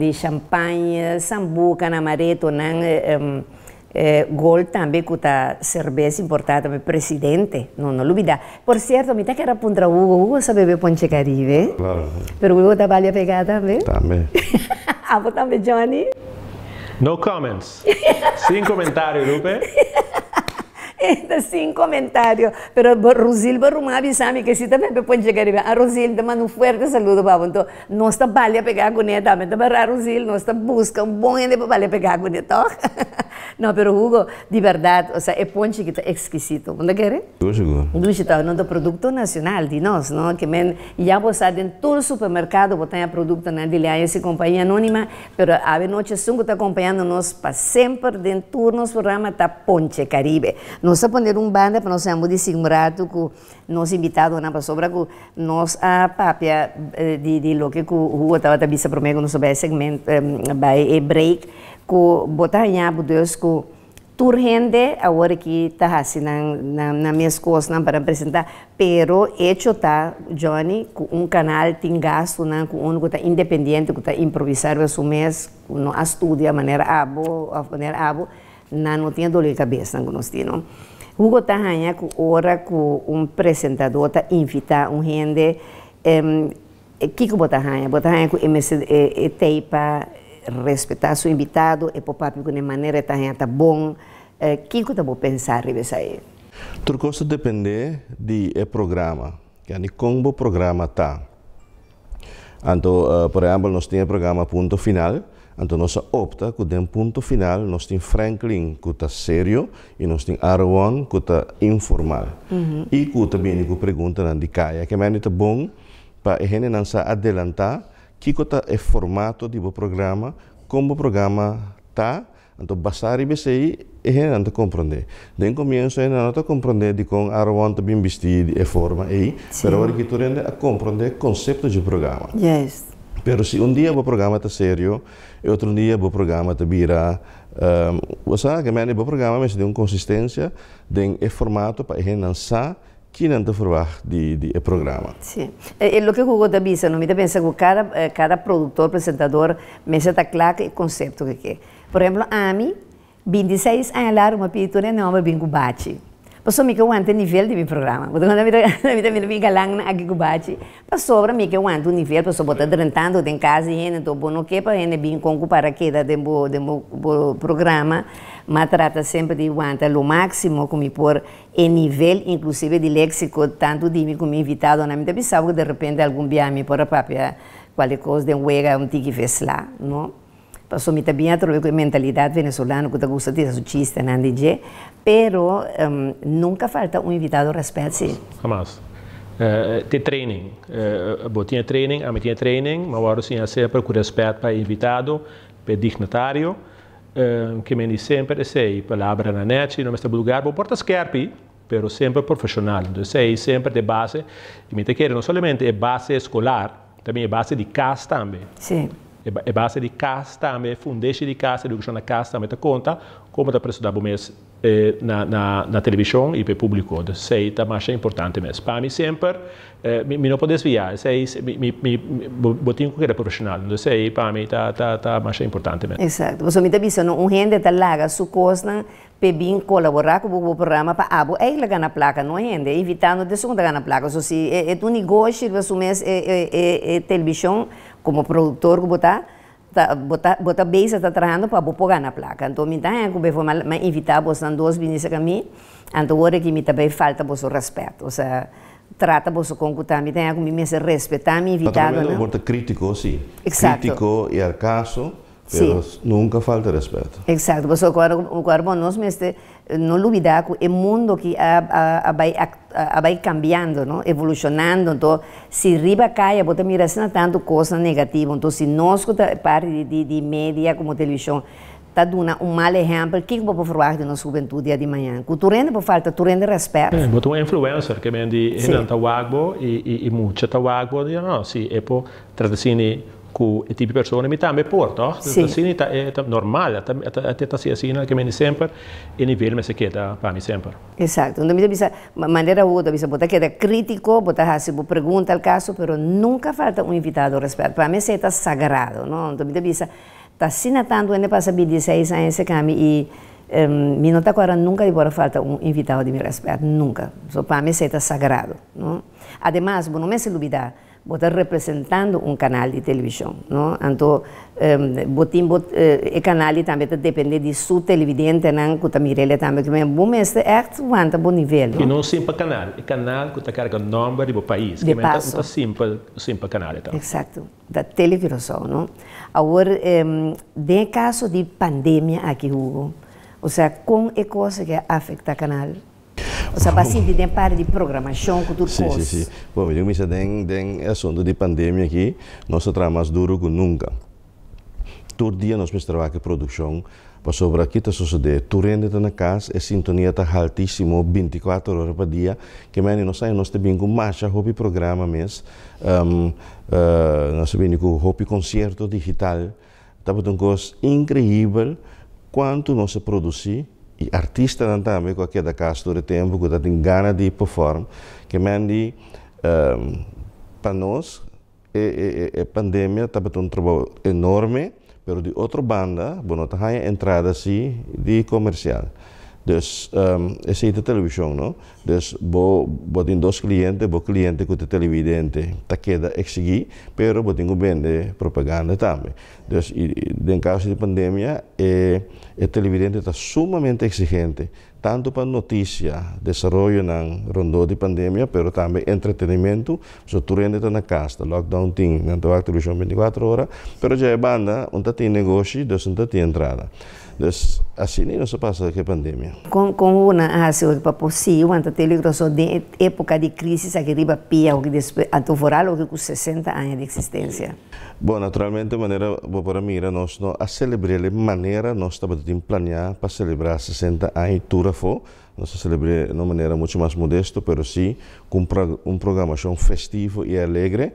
de champanhe, sambuca, amareto, nan um, eh, gol também com a cerveja importada pelo presidente, não, não olvidar. Por certo, me que era contra Hugo, Hugo sabe beber Ponche Caribe. Eh? Claro. Mas o Hugo trabalha pegada também? Também. ah, também, Johnny? No comments. Sin comentarios, Lupe. Ainda sin comentario, pero Rosilda Rumabi sabe que se também pode chegar llegar a Rosilda, manda um forte saludo, babo. Então não está vale a pegar con ella também, para a Rosilda não está busca un buen de vale a pegar con ella, Não, pero Hugo, de verdade, o sea, é ponche que está exquisito. Onde quer? Duche, Hugo. Duche, tá, não do produto nacional de nós, não? Que men, já você em todo supermercado, você tem produto na Dilha, essa companhia anônima, pero a noite sungo está acompanhando nós para sempre dentro do nosso programa, tá Ponche Caribe. Nós aprendemos um banda para nós chamamos de Simrato, que nós invitado na sobre que nós a papia de, eh, de lo que o estava também se promete nós sobre segmento vai e eh, break que botar em Deus que tur gente agora que está assim na, na, na minhas costas não, para apresentar, pero hecho tá Johnny com um canal tem gasto não, com um que está independente que está improvisar o seu mês, não a estudia maneira abo a maneira abo na no tinha dor eh, eh, de cabeça angolostino. Hugo Tarranha que ora com um apresentador tá invitar um gente, um, eh, Kiko Botarranha, Botarranha com MC é, é teipa respeitar seu invitado e por papo de maneira Tarranha tá bom. É, Kiko tá bom pensar sobre aí. Tudo custa depender de programa, que é combo programa tá. Então, uh, por exemplo, nós tinha programa Ponto Final, então, nós opta que tem ponto final, nós tem Franklin, que está sério, e nós tem Arwan, que está informal. Uhum. E que também que pergunta de Caia, é que é tá bom para a gente não adelantar, que está o tá, é formato do programa, como o programa está, então, basar e BCI, a gente não tá compreende. Desde começo, a gente não tá compreende de como Arwan bem vestir é e forma aí, mas agora que tu ainda compreende o conceito do programa. Yes. Pero se um dia o programa está sério, e outro dia o programa está vira. Um, ehm, sabe que o programa mas tem uma consistência, tem um formato para enhançar que não está forvar de, de, programa. Sim. É, o que eu da visa, não me dá pensa que cada eh, cada produtor, apresentador, mas está claro o conceito que é. Por exemplo, a mim, 26 anos, uma pintura nova, bingo bate. Paso mi que aguanta nível de meu programa. Porque quando a vida me fica lá aqui com bate, passou para mim que aguanta o nível, passou botar trentando, em casa, gente, tô bom no que, para gente bem com para que da tempo do programa, mas trata sempre de aguanta o máximo como pôr em nível, inclusive de léxico, tanto de mim como invitado na minha pessoa, que de repente algum dia me pôr a papia, qualquer coisa de um huega, um tique fez lá, não? Paso mi tabiato a mentalidade venezolana, que te gusta tirar su chiste, Nandi G, um, nunca falta um invitado respeto, Jamais. Jamás. Uh, eh, eh, ter training. Uh, eh, eu tinha training, a tinha training, mas agora sim, eu procuro respeito para o invitado, para dignatário, uh, que me diz sempre, sei, palavra na net, não está lugar, vou porta scherpi, mas sempre profissional. Então, sei sempre de base, e me te quero, não somente é base escolar, também é base de casa também. Sim é base de casta me fundesce di casta na casta me conta como está presso da bumes eh, na, na, na televisão e para o público. sei ta mas é importante mesmo para mim sempre eh, não pode desviar sei mi mi, botinho que era profissional sei para mim ta ta ta mas é importante mesmo exato você me dá bisão um rende da laga su costa bem colaborar com o programa para abo é ele ganhar placa não gente evitando de segunda ganhar placa so se é, é negócio você mesmo é, é, é, é televisão como produtor tá, tá, tá então, eh, que botar tá, botar botar beisa tá trabalhando para vou pagar na placa então me dá que eu vou me invitar vocês dois vinhos a mim então hora que me também falta o respeito ou seja trata vosso com que também tem que me respeitar me invitar não muito crítico sim Exato. crítico e acaso mas nunca falta respeito Exato, você agora agora nós mesmo não Lubitaco que o mundo que a, a, a vai, a, vai cambiando, não? evolucionando. Então, se riba cai, pode mirar assim, tanto coisa negativa. Então, se nós, parte de, de mídia, como televisão, está dando um mal exemplo, o que você vou falar de nossa juventude de manhã? Que tu rende por falta, tu rende respeito. É, botou um influencer que vende em Antahuagbo e, e, e muito Antahuagbo, não, sim, é por traduzir ku e tipi personi mi tambe porto, no? Oh, sì. Tasini ta, está eh, ta, normale, ta, ta, ta, ta sia che meni sempre e nivel me se queda pani sempre. Esatto, non mi bisa maneira u da bisa botar queda crítico, botar hasi ah, bu pergunta al caso, mas nunca falta un invitado respeito. Para mí se ta sagrado, no? Non mi bisa ta sina tanto ene passa bi 16 anos se cami e um, mi nota agora nunca di bora falta un invitado de mi respeto, nunca. So para mim se ta sagrado, no? Además, bueno, me se duvidar vou estar representando um canal de televisão, não? Então, um, botim, bot, uh, eh, canal também depende de sua televidente, não? Que a ele também que me bom este é quanto bom nível. E não sempre canal, é canal que tá o número do país, de que passo. Tá sempre sempre canal então. Exato, da televisão, não? Agora, um, de caso de pandemia aqui Hugo, ou seja, com é coisa que afeta o canal. Osa pasti de den pare de programação shong kutur kos. Si sim, sim. Bom, eu me den den assunto de pandemia aqui, nós estamos mais duro que nunca. Todo dia nós me trabalhar com produção, para sobre aqui tá suceder. Tu rende na casa, a sintonia está altíssimo, 24 horas por dia, que meni nós temos nós te uma com marcha hobby programa mês. Um, uh, nós bem com hobby concerto digital. Tá um coisa incrível quanto nós produzimos e artista não também com aquela caixa de tempo que tem gana de perform que mandi um, para nós e, e, e pandemia está um trabalho enorme pero de outra banda, não tem entrada assim de comercial. Dus um, ehm, es ita televisión, ¿no? Dus bo, bo tin dos clientes, bo cliente que te televidente, ta queda exigí, pero bo tengo vende propaganda também Dus, y, y, caso de pandemia, eh, el televidente está sumamente exigente tanto para notícia, desenvolvimento na de pandemia, pero também entretenimento, só turende está na casa, lockdown ting, nanto ak television 24 horas, pero já é banda, unta tem negócio, dos unta entrada. Des assim não se passa que pandemia. Com com uma ação ah, que papo si, o anta peligroso de época de crise, que riba pia, o que despe antovoral, o que com 60 anos de existência. Bom, naturalmente maneira vou para mira nós não a celebrar maneira nós estamos de planear para celebrar 60 anos fotógrafo, nós celebramos de uma maneira muito mais modesta, mas sim com um programa festivo e alegre.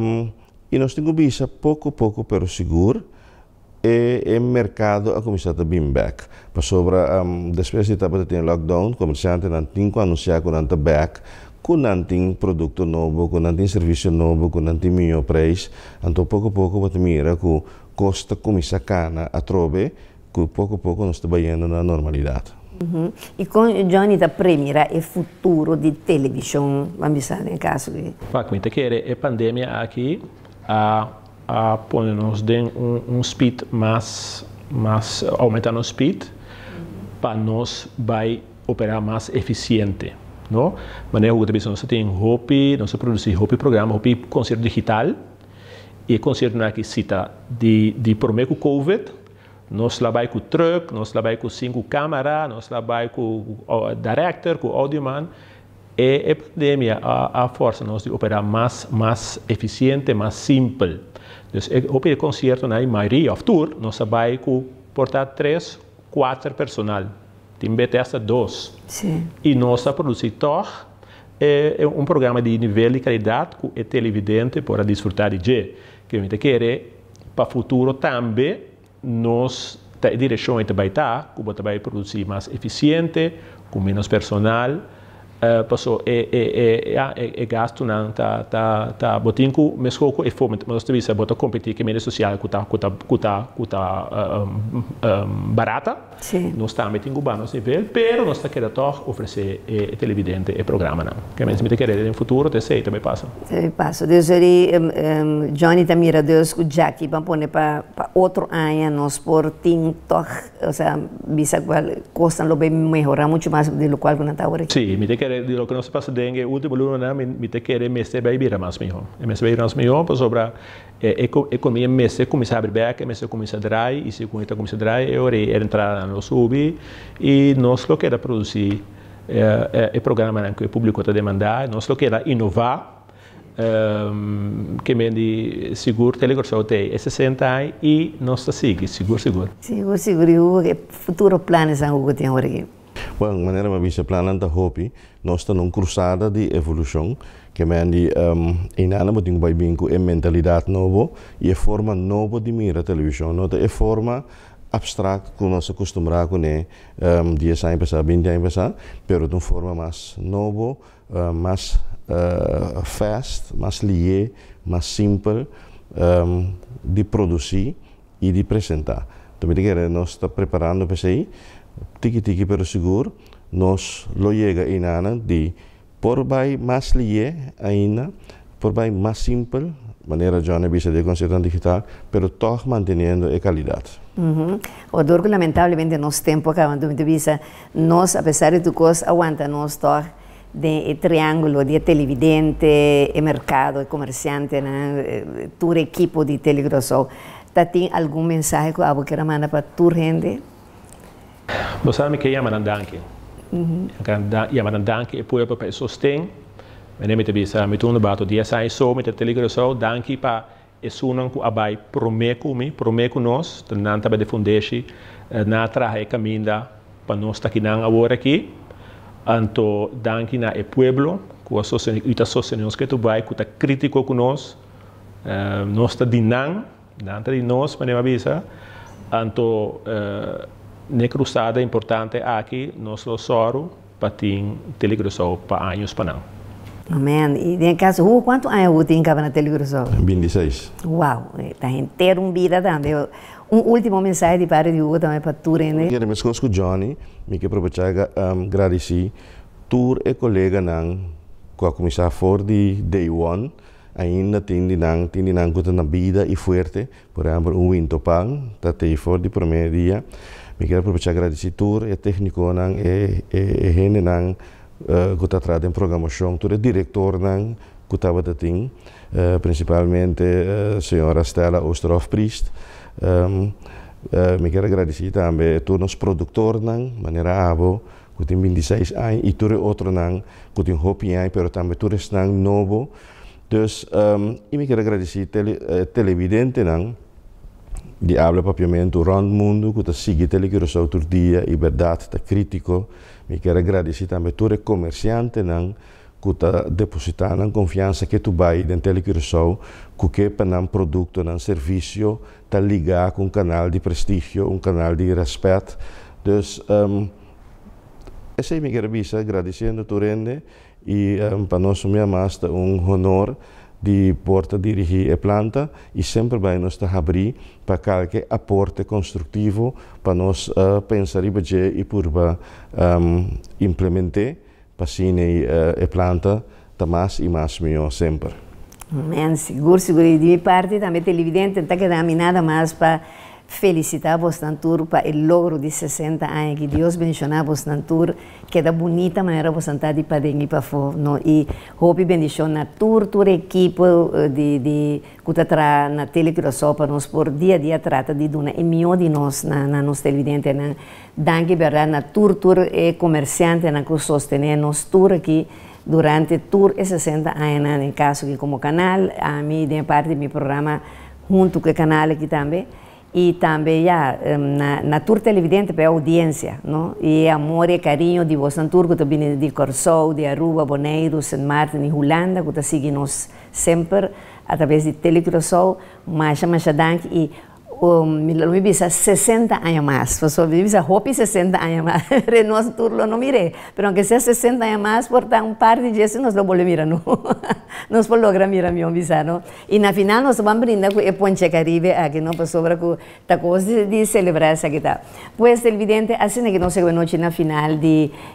Um, e nós temos visto pouco a pouco, mas seguro, e o mercado a começar a vir back. Para sobre, um, depois de etapa de lockdown, o comerciante não tem que anunciar que não está back, que não tem produto novo, que não tem serviço novo, que não tem melhor preço. Então, pouco a pouco, você mira que costa começa a cana a trove, que pouco a pouco nós estamos indo na normalidade. Uh-huh. E con da Premira il futuro televisão, vamos dizer, em caso nel caso che... Ma quindi che a pandemia aqui, a, a ponernos um um speed mais aumentar aumentando speed mhm. para nós vai operar mais eficiente. Não? Mas eu televisão você tem hopi, nós produzimos hopi programa, hopi concerto digital e concerto na que cita de de primeiro COVID, nós trabalhamos com truck, nós trabalhamos com cinco câmeras, nós trabalhamos com o director, com o audioman. E a pandemia, a, a força nós de operar mais, mais eficiente, mais simples. Então, o concerto, na maioria of tour, nós trabalhamos com portar três, quatro personal. Tem Bethesda dois. Sim. E nós produzimos é, um programa de nível de qualidade que é televidente para desfrutar de que a gente quer para o futuro também nos dirige este, a Tabaitá, Cuba a producir más eficiente, con menos personal, Uh, passou é, é, é, é, gasto não tá tá tá botinco mas o e é fome mas tu visa botar competir que mídia social que tá que tá que tá que tá um, um, ehm, barata Sim. não está a metindo cubano se vê pero não está querendo oferecer é, televidente e programa não que menos me te querer no futuro te sei também passa também passa Deus ali um, um, Johnny da mira Deus o Jackie vamos pôr para outro ano nós por tinto ou seja visa qual custa lo bem melhorar muito mais do qual que não está agora sim me tem kere, diagnoze pa se denge uti bolu na mi, mi te kere mese bei bira mas mi hom. E mese bei mas mi hom pa sobra eh, e eco, economia mese começa a abrir beca, mese começa a drai e se começa a começa a drai e eh, ore er entrar no subi e nós lo que era produzir é, eh, é, programa né, que o público está demandar, nós lo que era inovar um, que vende seguro, telegrafou até 60 anos e nós está sigue, seguro, seguro. Seguro, seguro. E o futuro plano é o que tem hoje? Bom, maneira uma bicha plana está hopi nossa não cruzada de evolução, que me é mende ehm, um, ainda não tem bem com a mentalidade nova e a é forma nova de mirar a televisão, não é forma abstracta que nós acostumamos com né, um, 10 anos passar, 20 anos passar, mas de uma forma mais nova, uh, ehm, mais uh, fast, mais lié, mais simples um, ehm, de produzir e de apresentar. Também então, né, nós estamos preparando para isso, tiki-tiki pero seguro, nos lo llega inana di más por más por por más simple, manera ya no de concierto digital, pero todos manteniendo la e calidad. Mhm. O Dorgo, lamentablemente, nosso tempo acabando de nos, a pesar de aguanta aguantamos todo de eh, triángulo de televidente, e mercado, e comerciante, ¿no? tu equipo de Telegrosol. Tá algún mensaje que você mandar para tu gente? Você sabe que llama Mm -hmm. ja, maar dan dank je pure per sostegno. Vediamo te bisa metun bato dia sai so mete telegro so para pa esunan ku abai promeku mi promeku nos tananta be defundeshi eh, na trahe caminda pa nos takinan awore aqui, anto danki na e pueblo ku asosen ita sosen nos que tu bai ku ta critico ku nos uh, nos ta dinan nanta di nos mene bisa anto uh, na cruzada importante aqui nosso soro para ter telegrosol para anos para não. Amém. E em casa, uh, quanto anos eu tinha na telegrosol? 26. Uau, está inteiro um vida também. Um último mensagem de para de Hugo também para tu, né? Quero me Johnny, me quero aproveitar um, agradecer tour e colega nang com a começar for de day one ainda tindi nang tindi nang kuta na vida e fuerte por exemplo um está aí for de primeiro dia mi quero aproveitar agradecitur e técnico nan e e hene nan guta trade em programação tu é diretor nan gutava da principalmente a eh, senhora Stella Ostrov Priest um, uh, eh, mi quero agradecer também tu nos produtor nan maneira abo kuting 26 ay iture otro nan kuting hopi ay pero também turis nan novo Dus um, ik wil graag agradecer tele, eh, televidente dan. die habla propriamente rond mundo que está seguindo que rosa dia e verdade está crítico me quero agradecer também todo o comerciante não que está depositando a confiança que tu vai dentro que rosa que que para um produto um serviço está ligado com um canal de prestígio um canal de respeito então um, essa é a minha agradecer agradecendo tu rende e um, ehm, para nós minha masta um honor de porta dirigir a planta e sempre vai nos abrir para qualquer aporte construtivo para nós uh, pensar e budget e por um, implementar para assim uh, a planta está mais e mais melhor sempre. Amém. Seguro, seguro. de minha parte também é evidente, não está que nada mais para felicitamos vosotros por el logro de 60 años, que Dios a vosotros, que da bonita manera vos sentar de para ir para no y hope bendición a tur tu equipo eh, de de cutatra na telecrosopa nos por día a día trata de una emio de nos na na nos televidente na verdad na tur tur e eh, comerciante na que nos tur aquí durante tur e 60 años en caso que como canal a mí de parte de mi programa junto que canal aquí también e também já, na, na Tour Televidente para a audiência, não? e amor e carinho de Bosanturgo, também de Corsou, de Aruba, Boneiro, San Martin e Holanda, que seguem nós sempre através de mas chama Mashadank e um, visa 60 años más. Hopi 60 años más. no lo no mire, pero aunque sea 60 años más, por tan un par de días nos lo vuelve mirar, no. nos por logra mirar mi visa, Y la final nos van brindar con el eh, Ponche Caribe que ¿no? Pues sobra cosa de celebrar. Pues el vidente hace que no se noche en la final del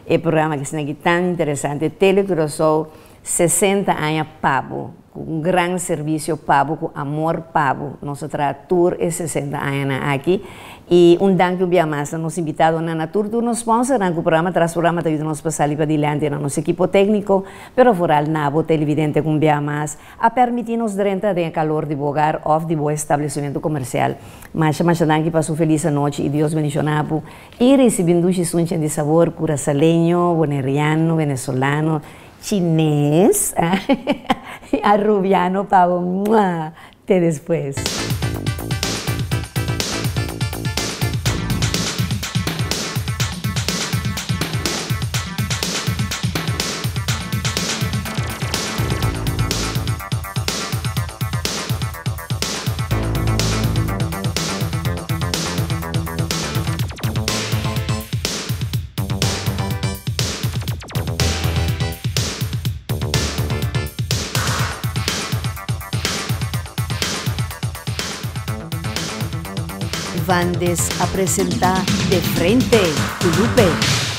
el eh, programa que es tan interesante, Telecrosou 60 años pavo. um grande serviço pavo, com amor pavo. nossa tour es 60 años aquí. Y un danke bien más a los invitados a la tour, nos sponsor, en el programa, tras programa, te ayudamos a pasar para adelante a nuestro equipo técnico, pero fuera al nabo, televidente con bien mais a permitir nos renta de calor de hogar, off de buen estabelecimento comercial. Mas, mas, danke para su feliz noche y Dios bendicionabu. Y recibiendo un de sabor curasaleño, boneriano, venezolano, chinés, a Rubiano Pavo, te después. a presentar De Frente, Tu Lupe